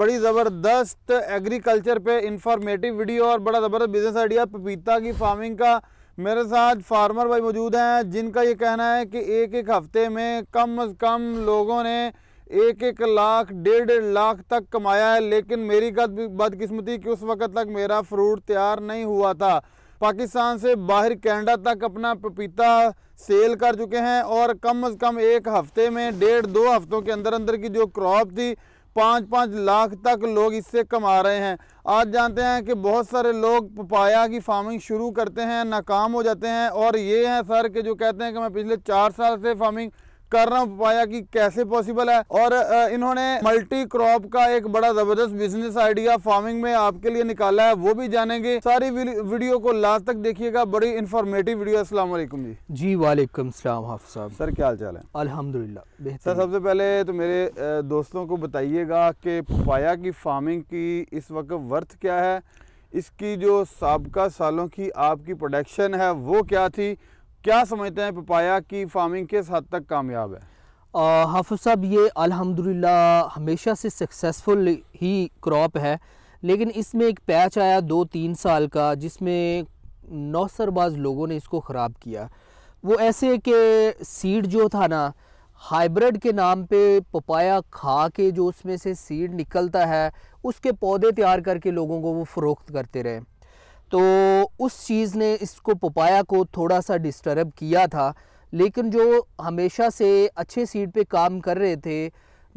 बड़ी ज़बरदस्त एग्रीकल्चर पे इंफॉर्मेटिव वीडियो और बड़ा ज़बरदस्त बिजनेस आइडिया पपीता की फार्मिंग का मेरे साथ फार्मर भाई मौजूद हैं जिनका ये कहना है कि एक एक हफ्ते में कम अज़ कम लोगों ने एक एक लाख डेढ़ डेढ़ लाख तक कमाया है लेकिन मेरी बदकिस्मती कि उस वक्त तक मेरा फ्रूट तैयार नहीं हुआ था पाकिस्तान से बाहर कैनेडा तक अपना पपीता सेल कर चुके हैं और कम अज़ कम एक हफ्ते में डेढ़ दो हफ्तों के अंदर अंदर की जो क्रॉप थी पाँच पाँच लाख तक लोग इससे कमा रहे हैं आज जानते हैं कि बहुत सारे लोग पपाया की फार्मिंग शुरू करते हैं नाकाम हो जाते हैं और ये हैं सर के जो कहते हैं कि मैं पिछले चार साल से फार्मिंग करना पाया कि कैसे पॉसिबल है और इन्होंने मल्टी क्रॉप का एक बड़ा जबरदस्त बिजनेस आइडिया फार्मिंग में आपके लिए निकाला है वो भी जानेंगे सारी वीडियो को लास्ट तक देखिएगा बड़ी इन्फॉर्मेटिव वीडियो असलम जी जी वालेकुम साहब सर क्या हाल चाल है अल्हम्दुलिल्लाह सर सबसे पहले तो मेरे दोस्तों को बताइएगा कि पपाया की फार्मिंग की इस वक्त वर्थ क्या है इसकी जो सबका सालों की आपकी प्रोडक्शन है वो क्या थी क्या समझते हैं पपाया की फार्मिंग किस हद तक कामयाब है हाफुज साहब ये अल्हम्दुलिल्लाह हमेशा से सक्सेसफुल ही क्रॉप है लेकिन इसमें एक पैच आया दो तीन साल का जिसमें नौसरबाज लोगों ने इसको ख़राब किया वो ऐसे कि सीड जो था ना हाइब्रिड के नाम पे पपाया खा के जो उसमें से सीड निकलता है उसके पौधे तैयार करके लोगों को वो फ़रोख्त करते रहे तो उस चीज़ ने इसको पपाया को थोड़ा सा डिस्टर्ब किया था लेकिन जो हमेशा से अच्छे सीड पे काम कर रहे थे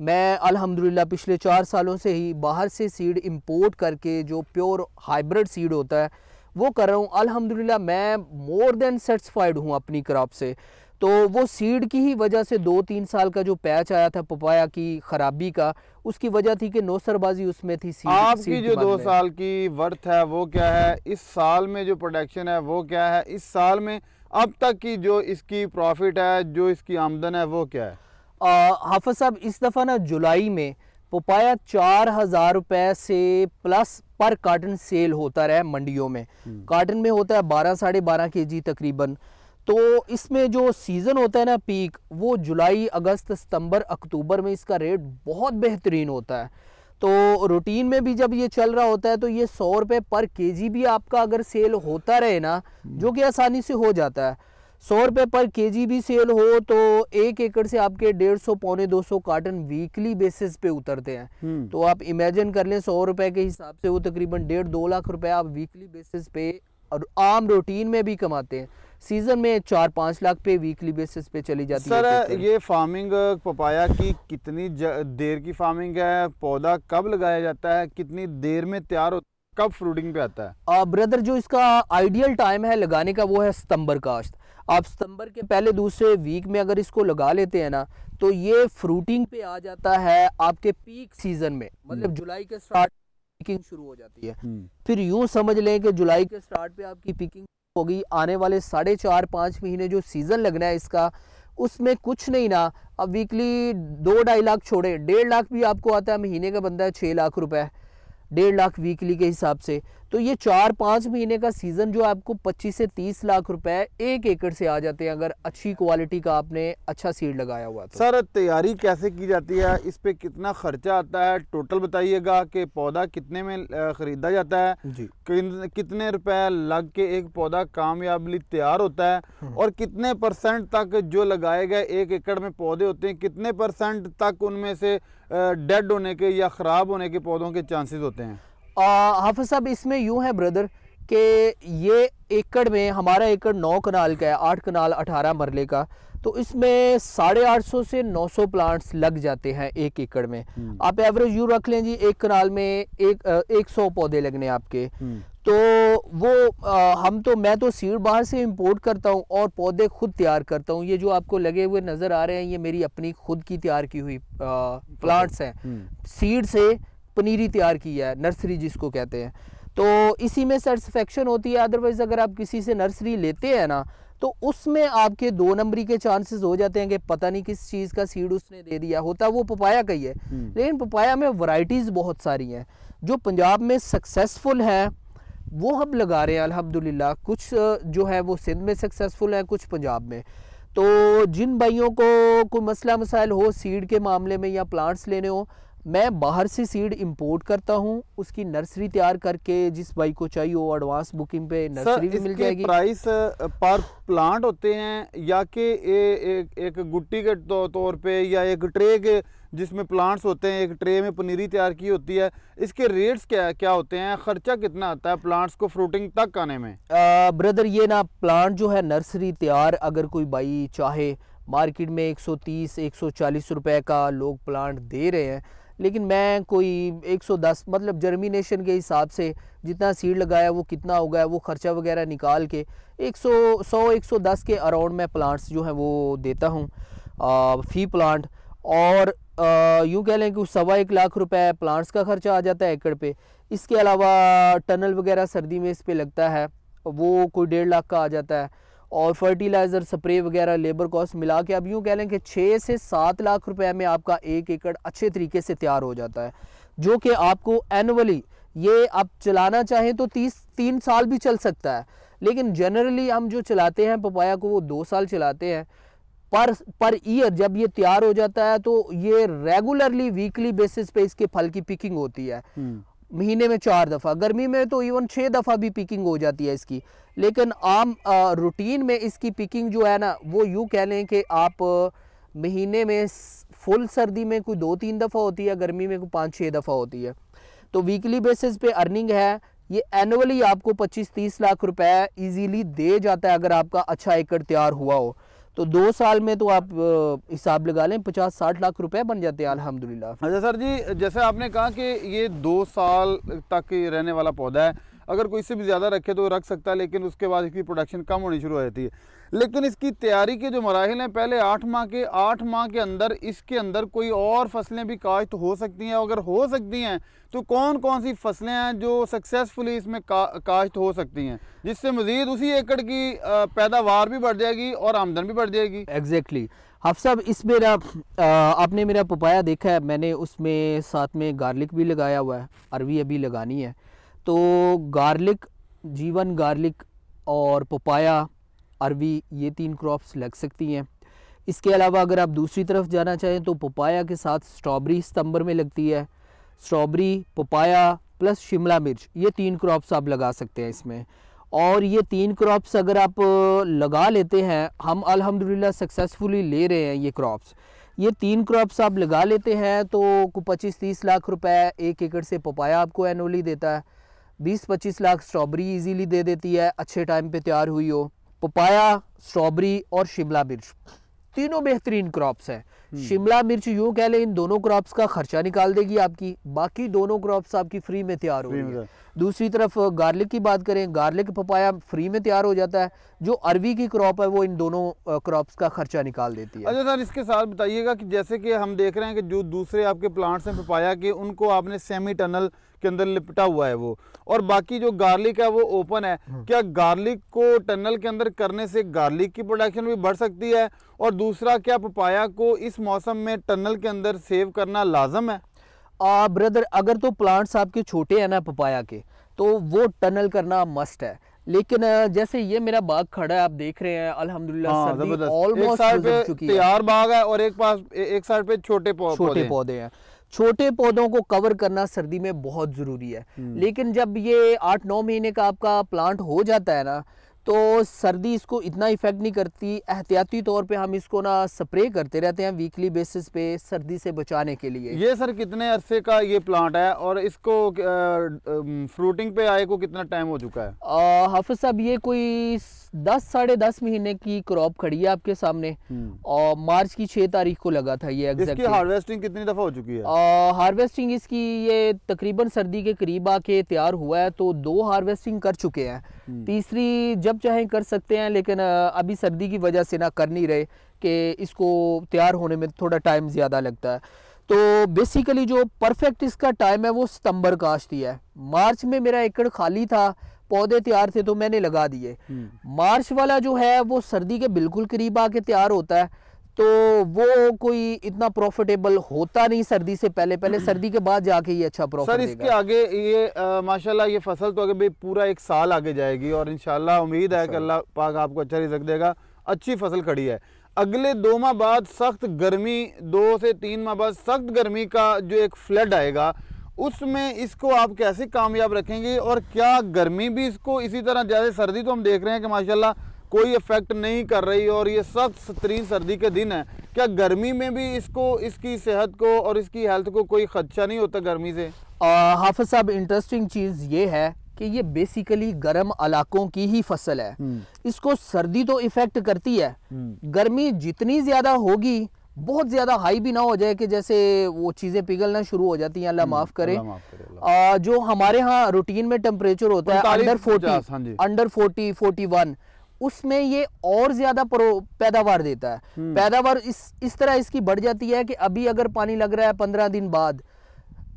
मैं अल्हम्दुलिल्लाह पिछले चार सालों से ही बाहर से सीड इंपोर्ट करके जो प्योर हाइब्रिड सीड होता है वो कर रहा हूँ अल्हम्दुलिल्लाह मैं मोर देन सेटिस्फाइड हूँ अपनी क्रॉप से तो वो सीड की ही वजह से दो तीन साल का जो पैच आया था पपाया की खराबी का उसकी वजह थी कि नौसरबाजी उसमें थी सीड आपकी सीड जो दो साल की वर्थ है वो क्या है इस साल में जो प्रोडक्शन है वो क्या है इस साल में अब तक की जो इसकी प्रॉफिट है जो इसकी आमदन है वो क्या है हाफज साहब इस दफ़ा ना जुलाई में पपाया चार हज़ार रुपये से प्लस पर कार्टन सेल होता रहा मंडियों में कार्टन हम्म। में होता है बारह साढ़े बारह के जी तकरीबन तो इसमें जो सीज़न होता है ना पीक वो जुलाई अगस्त सितंबर अक्टूबर में इसका रेट बहुत बेहतरीन होता है तो रूटीन में भी जब ये चल रहा होता है तो ये सौ रुपये पर केजी भी आपका अगर सेल होता रहे ना जो कि आसानी से हो जाता है सौ रुपये पर केजी भी सेल हो तो एक एकड़ से आपके डेढ़ सौ पौने दो सौ कार्टन वीकली बेसिस पे उतरते हैं हम्म। तो आप इमेजिन कर लें सौ रुपये के हिसाब से वो तकरीबन डेढ़ दो लाख रुपए आप वीकली बेसिस पे और आम रूटीन में भी कमाते हैं सीजन में चार पाँच लाख पे वीकली बेसिस पे चली जाती सर, है सर ये फार्मिंग पपाया की कितनी देर की फार्मिंग है पौधा कब लगाया जाता है कितनी देर में तैयार होता कब फ्रूटिंग पे आता है आ, ब्रदर जो इसका आइडियल टाइम है लगाने का वो है सितंबर काश्त आप सितंबर के पहले दूसरे वीक में अगर इसको लगा लेते हैं ना तो ये फ्रूटिंग पे आ जाता है आपके पीक सीजन में हम्म। मतलब जुलाई के स्टार्ट पिकिंग शुरू हो जाती है हम्म। फिर यूं समझ लें कि जुलाई के स्टार्ट पे आपकी पिकिंग होगी आने वाले साढ़े चार पाँच महीने जो सीज़न लगना है इसका उसमें कुछ नहीं ना अब वीकली दो ढाई लाख छोड़े डेढ़ लाख भी आपको आता है महीने का बंदा है छः लाख रुपए डेढ़ लाख वीकली के हिसाब से तो ये चार पाँच महीने का सीज़न जो आपको 25 से 30 लाख रुपए एक एकड़ से आ जाते हैं अगर अच्छी क्वालिटी का आपने अच्छा सीड लगाया हुआ तो। सर तैयारी कैसे की जाती है इस पर कितना खर्चा आता है टोटल बताइएगा कि पौधा कितने में ख़रीदा जाता है जी कितने रुपए लग के एक पौधा कामयाबली तैयार होता है हम्म। और कितने परसेंट तक जो लगाए गए एक एकड़ में पौधे होते हैं कितने परसेंट तक उनमें से डेड होने के या ख़राब होने के पौधों के चांसेस होते हैं हाफि साहब इसमें यूँ है ब्रदर कि ये एकड़ में हमारा एकड़ नौ कनाल का है आठ कनाल अठारह मरले का तो इसमें साढ़े आठ सौ से नौ सौ प्लांट्स लग जाते हैं एक एकड़ में हम्म। आप एवरेज यू रख लें जी एक कनाल में एक एक सौ पौधे लगने आपके हम्म। तो वो आ, हम तो मैं तो सीड बाहर से इंपोर्ट करता हूँ और पौधे खुद तैयार करता हूँ ये जो आपको लगे हुए नज़र आ रहे हैं ये मेरी अपनी खुद की तैयार की हुई प्लांट्स हैं हम्म। सीड से पनीरी तैयार की है नर्सरी जिसको कहते हैं तो इसी में सेटिसफेक्शन होती है अदरवाइज़ अगर आप किसी से नर्सरी लेते हैं ना तो उसमें आपके दो नंबरी के चांसेस हो जाते हैं कि पता नहीं किस चीज़ का सीड उसने दे दिया होता वो पपाया का ही है हम्म। लेकिन पपाया में वराइटीज़ बहुत सारी हैं जो पंजाब में सक्सेसफुल हैं वो हम लगा रहे हैं अल्हम्दुलिल्लाह कुछ जो है वो सिंध में सक्सेसफुल हैं कुछ पंजाब में तो जिन भाइयों को कोई मसला मसाइल हो सीड के मामले में या प्लांट्स लेने हो मैं बाहर से सीड इंपोर्ट करता हूँ उसकी नर्सरी तैयार करके जिस भाई को चाहिए वो एडवांस बुकिंग पे नर्सरी भी मिल जाएगी प्राइस पर प्लांट होते हैं या कि एक, एक गुट्टी के तो, तौर पे या एक ट्रे के जिसमें प्लांट्स होते हैं एक ट्रे में पनीरी तैयार की होती है इसके रेट्स क्या क्या होते हैं खर्चा कितना आता है प्लांट्स को फ्रूटिंग तक आने में आ, ब्रदर ये ना प्लांट जो है नर्सरी तैयार अगर कोई भाई चाहे मार्केट में 130 140 रुपए का लोग प्लांट दे रहे हैं लेकिन मैं कोई 110 मतलब जर्मिनेशन के हिसाब से जितना सीड लगाया वो कितना होगा वो ख़र्चा वगैरह निकाल के 100 100 110 के अराउंड मैं प्लांट्स जो हैं वो देता हूँ फ़ी प्लांट और यूँ कह लें कि सवा एक लाख रुपए प्लांट्स का ख़र्चा आ जाता है एकड़ पे इसके अलावा टनल वगैरह सर्दी में इस पर लगता है वो कोई डेढ़ लाख का आ जाता है और फर्टिलाइज़र स्प्रे वगैरह लेबर कॉस्ट मिला के अब यूँ कह लें कि छः से सात लाख रुपए में आपका एक एकड़ अच्छे तरीके से तैयार हो जाता है जो कि आपको एनुअली ये आप चलाना चाहें तो तीस तीन साल भी चल सकता है लेकिन जनरली हम जो चलाते हैं पपाया को वो दो साल चलाते हैं पर पर ईयर जब ये तैयार हो जाता है तो ये रेगुलरली वीकली बेसिस पे इसके फल की पिकिंग होती है हम्म। महीने में चार दफ़ा गर्मी में तो इवन छः दफ़ा भी पिकिंग हो जाती है इसकी लेकिन आम रूटीन में इसकी पिकिंग जो है ना वो यूँ कह लें कि आप महीने में फुल सर्दी में कोई दो तीन दफ़ा होती है गर्मी में कोई पाँच छः दफ़ा होती है तो वीकली बेसिस पे अर्निंग है ये एनुअली आपको 25-30 लाख रुपए इजीली दे जाता है अगर आपका अच्छा एकड़ तैयार हुआ हो तो दो साल में तो आप हिसाब लगा लें पचास साठ लाख रुपए बन जाते हैं अलहमदुल्ला अच्छा सर जी जैसे आपने कहा कि ये दो साल तक रहने वाला पौधा है अगर कोई इससे भी ज़्यादा रखे तो रख सकता है लेकिन उसके बाद इसकी प्रोडक्शन कम होनी शुरू हो जाती है लेकिन इसकी तैयारी के जो मराहल हैं पहले आठ माह के आठ माह के अंदर इसके अंदर कोई और फसलें भी काश्त हो सकती हैं अगर हो सकती हैं तो कौन कौन सी फसलें हैं जो सक्सेसफुली इसमें का, काश्त हो सकती हैं जिससे मज़ीद उसी एकड़ की पैदावार भी बढ़ जाएगी और आमदन भी बढ़ जाएगी एग्जैक्टली exactly. हाफ साहब इस मेरा आपने मेरा पपाया देखा है मैंने उसमें साथ में गार्लिक भी लगाया हुआ है अरवी अभी लगानी है तो गार्लिक जीवन गार्लिक और पपाया अरवी ये तीन क्रॉप्स लग सकती हैं इसके अलावा अगर आप दूसरी तरफ जाना चाहें तो पपाया के साथ स्ट्रॉबेरी सितंबर में लगती है स्ट्रॉबेरी पपाया प्लस शिमला मिर्च ये तीन क्रॉप्स आप लगा सकते हैं इसमें और ये तीन क्रॉप्स अगर आप लगा लेते हैं हम अल्हम्दुलिल्लाह सक्सेसफुली ले रहे हैं ये क्रॉप्स ये तीन क्रॉप्स आप लगा लेते हैं तो पच्चीस तीस लाख रुपए एक एकड़ से पपाया आपको एनोली देता है बीस पच्चीस लाख स्ट्रॉबेरी इजीली दे देती है अच्छे टाइम पे तैयार हुई हो पपाया स्ट्रॉबेरी और शिमला मिर्च तीनों बेहतरीन क्रॉप्स हैं हम्म। शिमला मिर्च यूं कह लें इन दोनों क्रॉप्स का खर्चा निकाल देगी आपकी बाकी दोनों क्रॉप्स आपकी फ्री में तैयार हो दूसरी तरफ गार्लिक की बात करें गार्लिक पपाया फ्री में तैयार हो जाता है जो अरवी की क्रॉप है वो इन दोनों क्रॉप्स का खर्चा निकाल देती है अच्छा सर इसके साथ बताइएगा कि जैसे कि हम देख रहे हैं कि जो दूसरे आपके प्लांट्स हैं पपाया के उनको आपने सेमी टनल के अंदर लिपटा हुआ है वो और बाकी जो गार्लिक है वो ओपन है हम्म। क्या गार्लिक को टनल के अंदर करने से गार्लिक की प्रोडक्शन भी बढ़ सकती है और दूसरा क्या पपाया को इस मौसम में टनल के अंदर सेव करना लाजम है आ, ब्रदर अगर तो प्लांट्स आपके छोटे हैं ना पपाया के तो वो टनल करना मस्ट है लेकिन जैसे ये मेरा बाग खड़ा है आप देख रहे हैं अल्हम्दुलिल्लाह हाँ, सर्दी ऑलमोस्ट तैयार बाग है और एक पास एक साइड पे छोटे छोटे पौधे हैं छोटे पौधों को कवर करना सर्दी में बहुत ज़रूरी है हम्म। लेकिन जब ये आठ नौ महीने का आपका प्लांट हो जाता है ना तो सर्दी इसको इतना इफ़ेक्ट नहीं करती एहतियाती तौर पे हम इसको ना स्प्रे करते रहते हैं वीकली बेसिस पे सर्दी से बचाने के लिए ये सर कितने अरसे का ये प्लांट है और इसको फ्रूटिंग पे आए को कितना टाइम हो चुका है हाफिज साहब ये कोई दस साढ़े दस महीने की क्रॉप खड़ी है आपके सामने और हम्म। मार्च की छह तारीख को लगा था ये इसकी हार्वेस्टिंग कितनी दफा हो चुकी है आ, हार्वेस्टिंग इसकी ये तकरीबन सर्दी के करीब आके तैयार हुआ है तो दो हार्वेस्टिंग कर चुके हैं हम्म। तीसरी जब आप चाहें कर सकते हैं लेकिन अभी सर्दी की वजह से ना कर नहीं रहे कि इसको तैयार होने में थोड़ा टाइम ज़्यादा लगता है तो बेसिकली जो परफेक्ट इसका टाइम है वो सितंबर का आश्ती है मार्च में मेरा एकड़ खाली था पौधे तैयार थे तो मैंने लगा दिए हम्म। मार्च वाला जो है वो सर्दी के बिल्कुल करीब आके तैयार होता है तो वो कोई इतना प्रॉफिटेबल होता नहीं सर्दी से पहले पहले सर्दी के बाद जाके ये अच्छा प्रॉफिट सर इसके आगे ये माशाल्लाह ये फसल तो आगे भाई पूरा एक साल आगे जाएगी और इनशाला उम्मीद है कि अच्छा। अल्लाह पाक आपको अच्छा रिजक देगा अच्छी फसल खड़ी है अगले दो माह बाद सख्त गर्मी दो से तीन माह बाद सख्त गर्मी का जो एक फ्लड आएगा उसमें इसको आप कैसे कामयाब रखेंगे और क्या गर्मी भी इसको इसी तरह जैसे सर्दी तो हम देख रहे हैं कि माशाल्लाह कोई इफेक्ट नहीं कर रही और ये सख्त तरीन सर्दी के दिन है क्या गर्मी में भी इसको इसकी सेहत को और इसकी हेल्थ को कोई खदशा नहीं होता गर्मी से हाफज साहब इंटरेस्टिंग चीज़ ये है कि ये बेसिकली गर्म इलाकों की ही फसल है हम्म। इसको सर्दी तो इफेक्ट करती है हम्म। गर्मी जितनी ज़्यादा होगी बहुत ज़्यादा हाई भी ना हो जाए कि जैसे वो चीज़ें पिघलना शुरू हो जाती हैं अल्लाह हम्म, माफ़ करे, माफ करे आ, जो हमारे यहाँ रूटीन में टेम्परेचर होता है under forty under forty forty one उसमें ये और ज्यादा पैदावार देता है हम्म। पैदावार इस इस तरह इसकी बढ़ जाती है कि अभी अगर पानी लग रहा है पंद्रह दिन बाद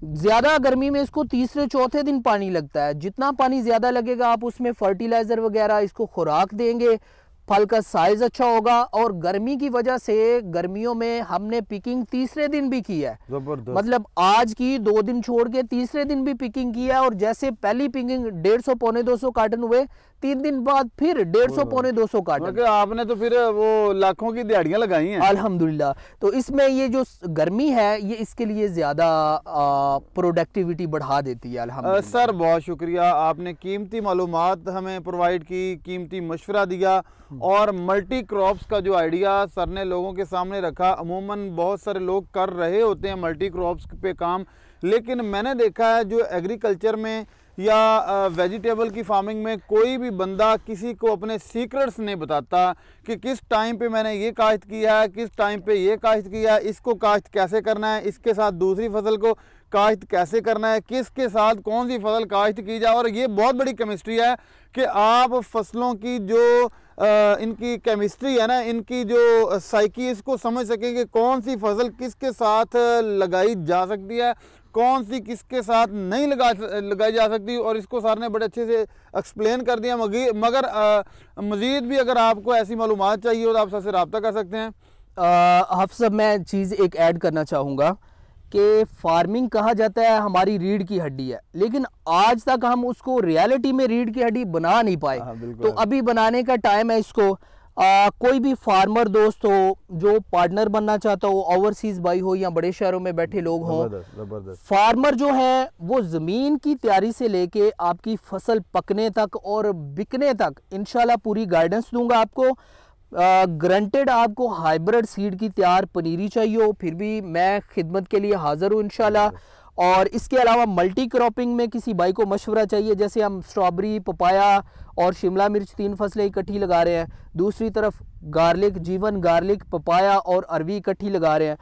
ज्यादा गर्मी में इसको तीसरे चौथे दिन पानी लगता है जितना पानी ज्यादा लगेगा आप उसमें फर्टिलाइजर वगैरह इसको खुराक देंगे फल का साइज़ अच्छा होगा और गर्मी की वजह से गर्मियों में हमने पिकिंग तीसरे दिन भी की है मतलब आज की दो दिन छोड़ के तीसरे दिन भी पिकिंग की है और जैसे पहली पिकिंग डेढ़ सौ पौने दो सौ कार्टन हुए तीन दिन बाद फिर डेढ़ सौ पौने दो सौ कार्टन आपने तो फिर वो लाखों की दिहाड़ियां लगाई हैं अल्हम्दुलिल्लाह तो इसमें ये जो गर्मी है ये इसके लिए ज़्यादा प्रोडक्टिविटी बढ़ा देती है अलहमद सर बहुत शुक्रिया आपने कीमती मालूम हमें प्रोवाइड की कीमती मशवरा दिया और मल्टी क्रॉप्स का जो आइडिया सर ने लोगों के सामने रखा अमूमन बहुत सारे लोग कर रहे होते हैं मल्टी क्रॉप्स पे काम लेकिन मैंने देखा है जो एग्रीकल्चर में या वेजिटेबल की फार्मिंग में कोई भी बंदा किसी को अपने सीक्रेट्स नहीं बताता कि किस टाइम पे मैंने ये काश्त किया है किस टाइम पे ये काश्त किया है इसको काश्त कैसे करना है इसके साथ दूसरी फसल को काश्त कैसे करना है किसके साथ कौन सी फसल काश्त की जाए और ये बहुत बड़ी केमिस्ट्री है कि आप फसलों की जो इनकी केमिस्ट्री है ना इनकी जो साइकी इसको समझ सकें कि कौन सी फसल किसके साथ लगाई जा सकती है कौन सी किसके साथ नहीं लगा लगाई जा सकती और इसको सर ने बड़े अच्छे से एक्सप्लेन कर दिया मगर मज़ीद भी अगर आपको ऐसी मालूम चाहिए हो तो आप सर से रबता कर सकते हैं आप सब मैं चीज़ एक ऐड करना चाहूँगा कि फार्मिंग कहा जाता है हमारी रीढ़ की हड्डी है लेकिन आज तक हम उसको रियलिटी में रीढ़ की हड्डी बना नहीं पाए हाँ, तो अभी बनाने का टाइम है इसको आ, कोई भी फार्मर दोस्त हो जो पार्टनर बनना चाहता हो ओवरसीज बाई हो या बड़े शहरों में बैठे लोग हो फार्मर जो है वो ज़मीन की तैयारी से लेके आपकी फसल पकने तक और बिकने तक इनशाला पूरी गाइडेंस दूंगा आपको ग्रंटेड आपको हाइब्रिड सीड की तैयार पनीरी चाहिए हो फिर भी मैं खिदमत के लिए हाज़िर हूँ इनशाला और इसके अलावा मल्टी क्रॉपिंग में किसी भाई को मशवरा चाहिए जैसे हम स्ट्रॉबेरी पपाया और शिमला मिर्च तीन फसलें इकट्ठी लगा रहे हैं दूसरी तरफ गार्लिक जीवन गार्लिक पपाया और अरवी इकट्ठी लगा रहे हैं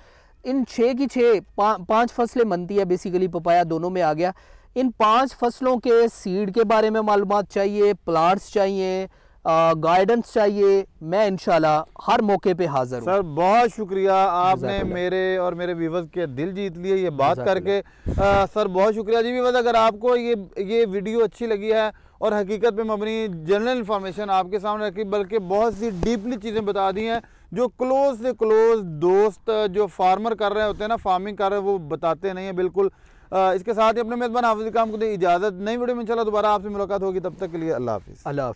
इन छः की छः पा, पाँच फसलें बनती है बेसिकली पपाया दोनों में आ गया इन पाँच फसलों के सीड के बारे में मालूम चाहिए प्लांट्स चाहिए गाइडेंस चाहिए मैं इनशाला हर मौके पे हाजिर हूँ सर बहुत शुक्रिया आपने मेरे और मेरे व्यूवर्स के दिल जीत लिए ये बात करके आ, सर बहुत शुक्रिया जी व्यूवर्स अगर आपको ये ये वीडियो अच्छी लगी है और हकीकत पे मबनी जनरल इन्फॉर्मेशन आपके सामने रखी बल्कि बहुत सी डीपली चीज़ें बता दी हैं जो क्लोज से क्लोज दोस्त जो फार्मर कर रहे होते हैं ना फार्मिंग कर रहे हैं वो बताते नहीं है बिल्कुल आ, इसके साथ ही अपने मेजबान हाफिज काम को इजाज़त नई वीडियो में चला दोबारा आपसे मुलाकात होगी तब तक के लिए अल्लाह हाफिज़ अल्लाह